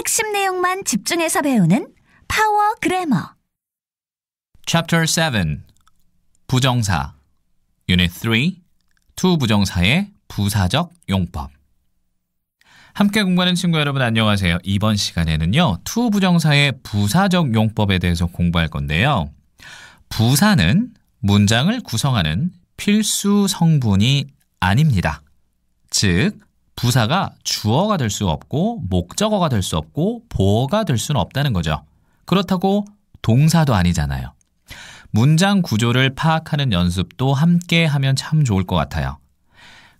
핵심 내용만 집중해서 배우는 파워 그래머. Chapter 7 부정사 Unit 3 투부정사의 부사적 용법 함께 공부하는 친구 여러분 안녕하세요. 이번 시간에는요. 투부정사의 부사적 용법에 대해서 공부할 건데요. 부사는 문장을 구성하는 필수 성분이 아닙니다. 즉 부사가 주어가 될 수 없고 목적어가 될 수 없고 보어가 될 수는 없다는 거죠. 그렇다고 동사도 아니잖아요. 문장 구조를 파악하는 연습도 함께 하면 참 좋을 것 같아요.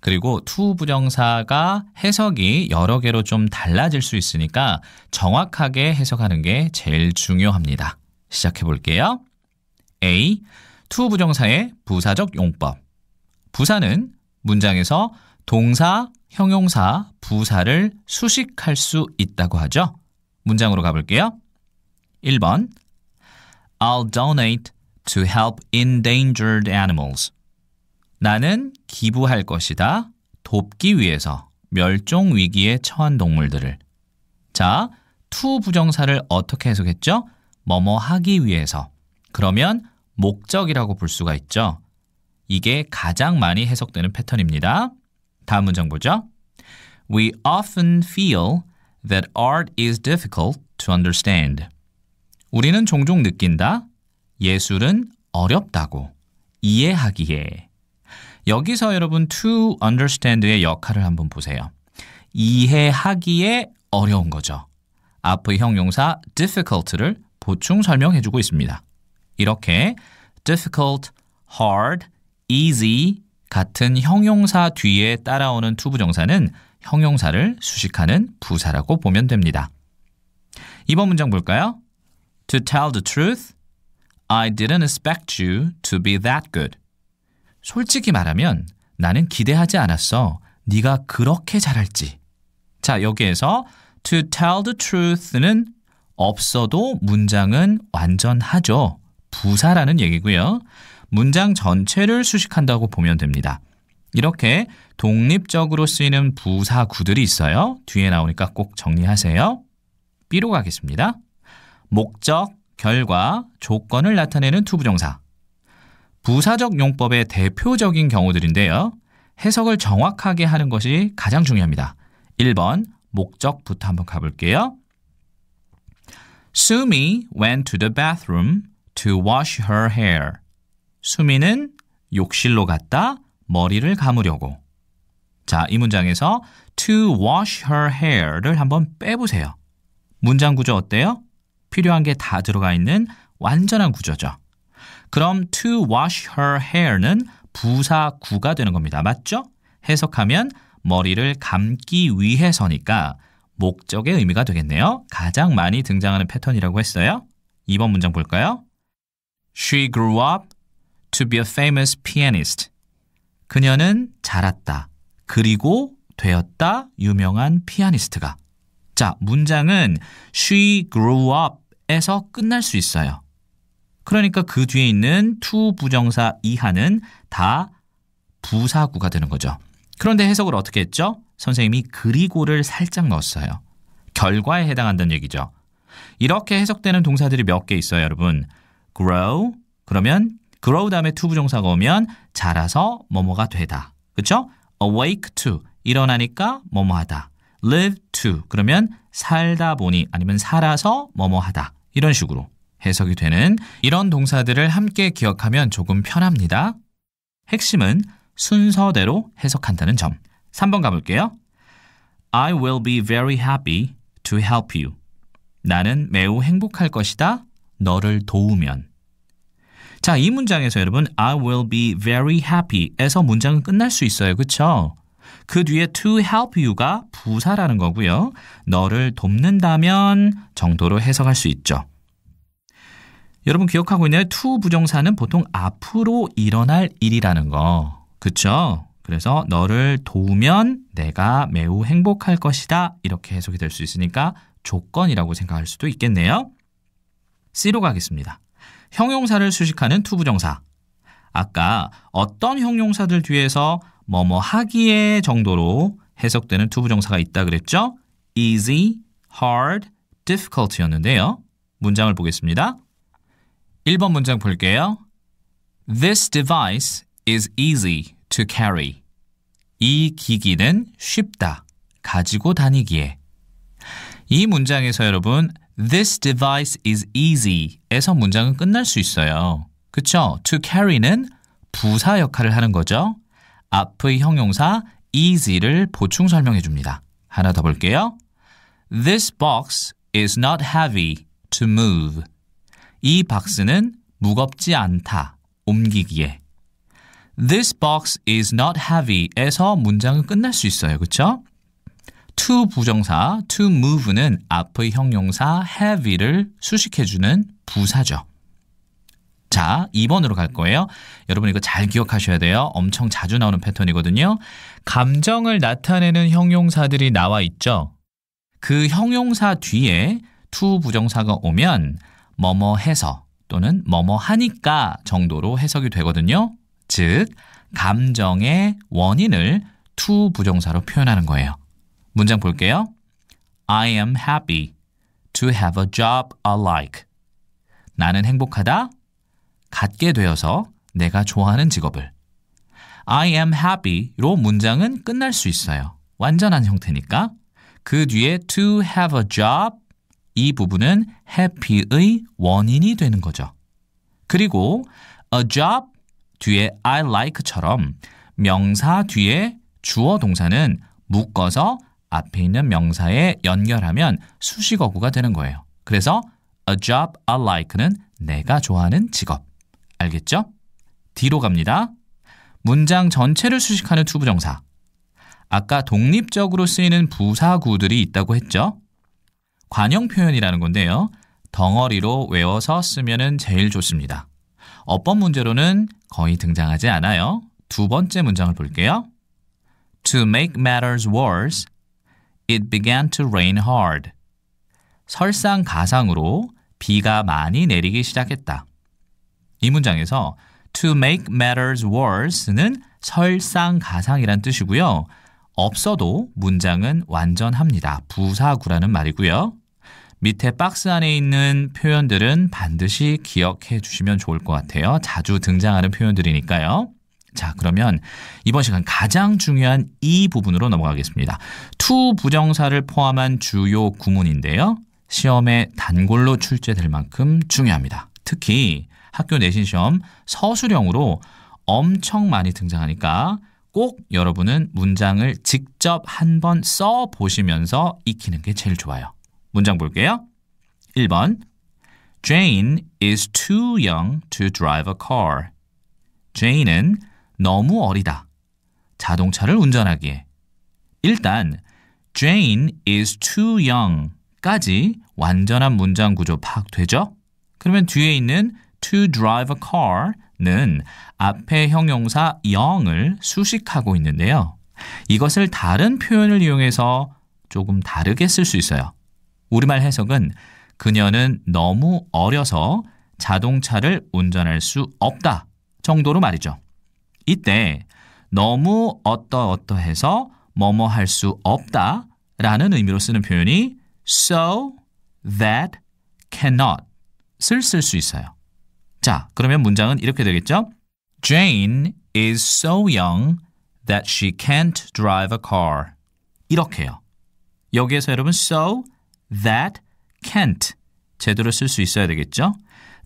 그리고 투 부정사가 해석이 여러 개로 좀 달라질 수 있으니까 정확하게 해석하는 게 제일 중요합니다. 시작해 볼게요. A. 투 부정사의 부사적 용법. 부사는 문장에서 동사, 형용사, 부사를 수식할 수 있다고 하죠. 문장으로 가볼게요. 1번 I'll donate to help endangered animals. 나는 기부할 것이다. 돕기 위해서 멸종 위기에 처한 동물들을. 자, to 부정사를 어떻게 해석했죠? 뭐뭐 하기 위해서. 그러면 목적이라고 볼 수가 있죠. 이게 가장 많이 해석되는 패턴입니다. 다음 문장 보죠. We often feel that art is difficult to understand. 우리는 종종 느낀다. 예술은 어렵다고 이해하기에. 여기서 여러분 to understand의 역할을 한번 보세요. 이해하기에 어려운 거죠. 앞의 형용사 difficult를 보충 설명해주고 있습니다. 이렇게 difficult, hard, easy, 같은 형용사 뒤에 따라오는 투부정사는 형용사를 수식하는 부사라고 보면 됩니다. 이번 문장 볼까요? To tell the truth, I didn't expect you to be that good. 솔직히 말하면 나는 기대하지 않았어. 네가 그렇게 잘할지. 자, 여기에서 to tell the truth는 없어도 문장은 완전하죠. 부사라는 얘기고요. 문장 전체를 수식한다고 보면 됩니다. 이렇게 독립적으로 쓰이는 부사구들이 있어요. 뒤에 나오니까 꼭 정리하세요. B로 가겠습니다. 목적, 결과, 조건을 나타내는 투부정사. 부사적 용법의 대표적인 경우들인데요. 해석을 정확하게 하는 것이 가장 중요합니다. 1번 목적부터 한번 가볼게요. Sumi went to the bathroom to wash her hair. 수미는 욕실로 갔다 머리를 감으려고. 자, 이 문장에서 to wash her hair를 한번 빼보세요. 문장 구조 어때요? 필요한 게 다 들어가 있는 완전한 구조죠. 그럼 to wash her hair는 부사구가 되는 겁니다. 맞죠? 해석하면 머리를 감기 위해서니까 목적의 의미가 되겠네요. 가장 많이 등장하는 패턴이라고 했어요. 2번 문장 볼까요? She grew up to be a famous pianist. 그녀는 자랐다. 그리고 되었다. 유명한 피아니스트가. 자, 문장은 she grew up 에서 끝날 수 있어요. 그러니까 그 뒤에 있는 to 부정사 이하는 다 부사구가 되는 거죠. 그런데 해석을 어떻게 했죠? 선생님이 그리고를 살짝 넣었어요. 결과에 해당한다는 얘기죠. 이렇게 해석되는 동사들이 몇 개 있어요, 여러분. grow 그러면 grow 다음에 to 부정사가 오면 자라서 뭐뭐가 되다. 그렇죠? awake to 일어나니까 뭐뭐하다. live to 그러면 살다 보니 아니면 살아서 뭐뭐하다. 이런 식으로 해석이 되는 이런 동사들을 함께 기억하면 조금 편합니다. 핵심은 순서대로 해석한다는 점. 3번 가볼게요. I will be very happy to help you. 나는 매우 행복할 것이다. 너를 도우면. 자, 이 문장에서 여러분 I will be very happy에서 문장은 끝날 수 있어요. 그렇죠? 그 뒤에 to help you가 부사라는 거고요. 너를 돕는다면 정도로 해석할 수 있죠. 여러분 기억하고 있나요? to 부정사는 보통 앞으로 일어날 일이라는 거. 그렇죠? 그래서 너를 도우면 내가 매우 행복할 것이다. 이렇게 해석이 될 수 있으니까 조건이라고 생각할 수도 있겠네요. C로 가겠습니다. 형용사를 수식하는 투부정사. 아까 어떤 형용사들 뒤에서 뭐뭐 하기에 정도로 해석되는 투부정사가 있다 그랬죠? easy, hard, difficult였는데요. 문장을 보겠습니다. 1번 문장 볼게요. This device is easy to carry. 이 기기는 쉽다. 가지고 다니기에. 이 문장에서 여러분 This device is easy 에서 문장은 끝날 수 있어요. 그쵸? To carry는 부사 역할을 하는 거죠. 앞의 형용사 easy를 보충 설명해 줍니다. 하나 더 볼게요. This box is not heavy to move. 이 박스는 무겁지 않다. 옮기기에. This box is not heavy 에서 문장은 끝날 수 있어요. 그쵸? to 부정사, to move는 앞의 형용사 have를 수식해주는 부사죠. 자, 2번으로 갈 거예요. 여러분 이거 잘 기억하셔야 돼요. 엄청 자주 나오는 패턴이거든요. 감정을 나타내는 형용사들이 나와 있죠. 그 형용사 뒤에 to 부정사가 오면 뭐뭐 해서 또는 뭐뭐 하니까 정도로 해석이 되거든요. 즉, 감정의 원인을 to 부정사로 표현하는 거예요. 문장 볼게요. I am happy to have a job I like. 나는 행복하다. 갖게 되어서 내가 좋아하는 직업을. I am happy로 문장은 끝날 수 있어요. 완전한 형태니까. 그 뒤에 to have a job 이 부분은 happy의 원인이 되는 거죠. 그리고 a job 뒤에 I like처럼 명사 뒤에 주어 동사는 묶어서 앞에 있는 명사에 연결하면 수식어구가 되는 거예요. 그래서 a job I like는 내가 좋아하는 직업. 알겠죠? 뒤로 갑니다. 문장 전체를 수식하는 투부정사. 아까 독립적으로 쓰이는 부사구들이 있다고 했죠? 관용 표현이라는 건데요. 덩어리로 외워서 쓰면 제일 좋습니다. 어법 문제로는 거의 등장하지 않아요. 두 번째 문장을 볼게요. To make matters worse, It began to rain hard. 설상가상으로 비가 많이 내리기 시작했다. 이 문장에서 to make matters worse는 설상가상이란 뜻이고요. 없어도 문장은 완전합니다. 부사구라는 말이고요. 밑에 박스 안에 있는 표현들은 반드시 기억해 주시면 좋을 것 같아요. 자주 등장하는 표현들이니까요. 자, 그러면 이번 시간 가장 중요한 이 부분으로 넘어가겠습니다. 투 부정사를 포함한 주요 구문인데요. 시험에 단골로 출제될 만큼 중요합니다. 특히 학교 내신 시험 서술형으로 엄청 많이 등장하니까 꼭 여러분은 문장을 직접 한 번 써 보시면서 익히는 게 제일 좋아요. 문장 볼게요. 1번 Jane is too young to drive a car. 제인은 너무 어리다. 자동차를 운전하기에. 일단 Jane is too young 까지 완전한 문장 구조 파악되죠? 그러면 뒤에 있는 to drive a car는 앞에 형용사 young을 수식하고 있는데요. 이것을 다른 표현을 이용해서 조금 다르게 쓸 수 있어요. 우리말 해석은 그녀는 너무 어려서 자동차를 운전할 수 없다 정도로 말이죠. 이때 너무 어떠어떠해서 뭐뭐 할 수 없다 라는 의미로 쓰는 표현이 so that c a n n o t 쓸 수 있어요. 자, 그러면 문장은 이렇게 되겠죠? Jane is so young that she can't drive a car. 이렇게요. 여기에서 여러분 so that can't 제대로 쓸 수 있어야 되겠죠?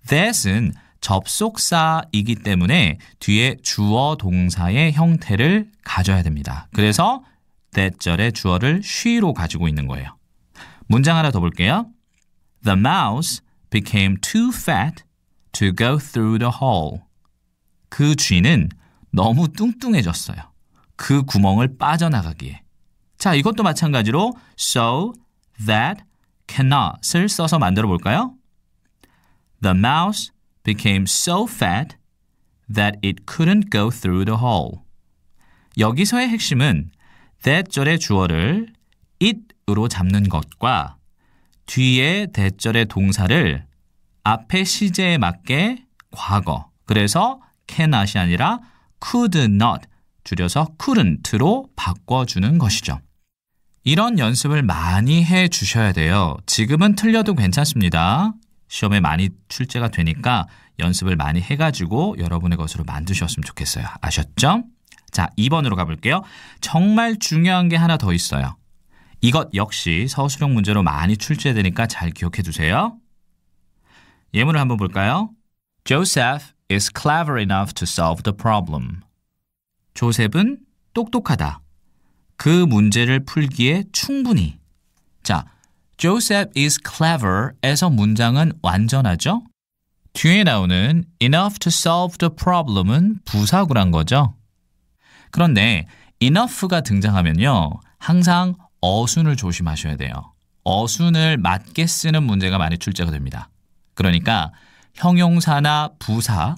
that은 접속사이기 때문에 뒤에 주어 동사의 형태를 가져야 됩니다. 그래서 t 절의 주어를 she로 가지고 있는 거예요. 문장 하나 더 볼게요. The mouse became too fat to go through the hole. 그 쥐는 너무 뚱뚱해졌어요. 그 구멍을 빠져나가기에. 자, 이것도 마찬가지로 so that cannot을 써서 만들어 볼까요? The mouse became so fat that it couldn't go through the hole. 여기서의 핵심은 대절의 주어를 it으로 잡는 것과 뒤에 대절의 동사를 앞에 시제에 맞게 과거. 그래서 cannot이 아니라 could not 줄여서 couldn't로 바꿔주는 것이죠. 이런 연습을 많이 해 주셔야 돼요. 지금은 틀려도 괜찮습니다. 시험에 많이 출제가 되니까 연습을 많이 해가지고 여러분의 것으로 만드셨으면 좋겠어요. 아셨죠? 자, 2번으로 가볼게요. 정말 중요한 게 하나 더 있어요. 이것 역시 서술형 문제로 많이 출제되니까 잘 기억해 두세요. 예문을 한번 볼까요? Joseph is clever enough to solve the problem. 조셉은 똑똑하다. 그 문제를 풀기에 충분히 Joseph is clever에서 문장은 완전하죠? 뒤에 나오는 enough to solve the problem은 부사구란 거죠. 그런데 enough가 등장하면요. 항상 어순을 조심하셔야 돼요. 어순을 맞게 쓰는 문제가 많이 출제가 됩니다. 그러니까 형용사나 부사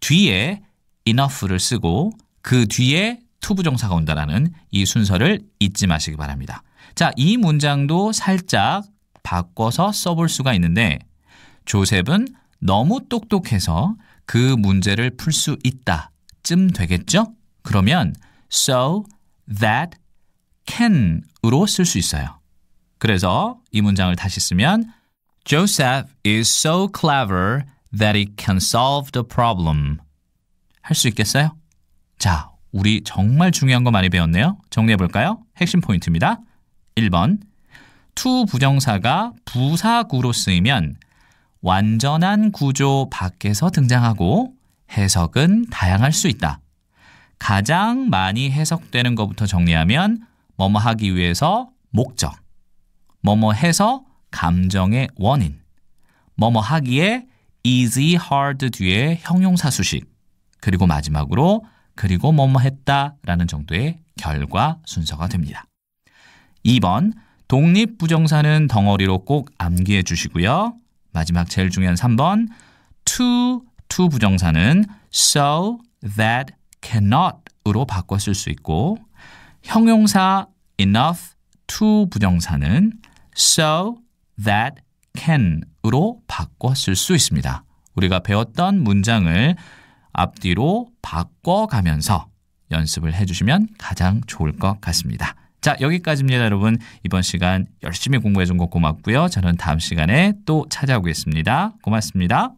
뒤에 enough를 쓰고 그 뒤에 투부정사가 온다라는 이 순서를 잊지 마시기 바랍니다. 자, 이 문장도 살짝 바꿔서 써볼 수가 있는데 조셉은 너무 똑똑해서 그 문제를 풀 수 있다. 쯤 되겠죠? 그러면 so that can으로 쓸 수 있어요. 그래서 이 문장을 다시 쓰면 Joseph is so clever that he can solve the problem. 할 수 있겠어요? 자, 우리 정말 중요한 거 많이 배웠네요. 정리해 볼까요? 핵심 포인트입니다. 1번 to 부정사가 부사구로 쓰이면 완전한 구조 밖에서 등장하고 해석은 다양할 수 있다. 가장 많이 해석되는 것부터 정리하면 뭐뭐 하기 위해서 목적, 뭐뭐 해서 감정의 원인, 뭐뭐 하기에 easy, hard 뒤에 형용사 수식, 그리고 마지막으로 그리고 뭐뭐 했다라는 정도의 결과 순서가 됩니다. 2번 독립부정사는 덩어리로 꼭 암기해 주시고요. 마지막 제일 중요한 3번 to, to 부정사는 so that cannot으로 바꿔 쓸 수 있고 형용사 enough to 부정사는 so that can으로 바꿔 쓸 수 있습니다. 우리가 배웠던 문장을 앞뒤로 바꿔가면서 연습을 해주시면 가장 좋을 것 같습니다. 자, 여기까지입니다, 여러분. 이번 시간 열심히 공부해 준 거 고맙고요. 저는 다음 시간에 또 찾아오겠습니다. 고맙습니다.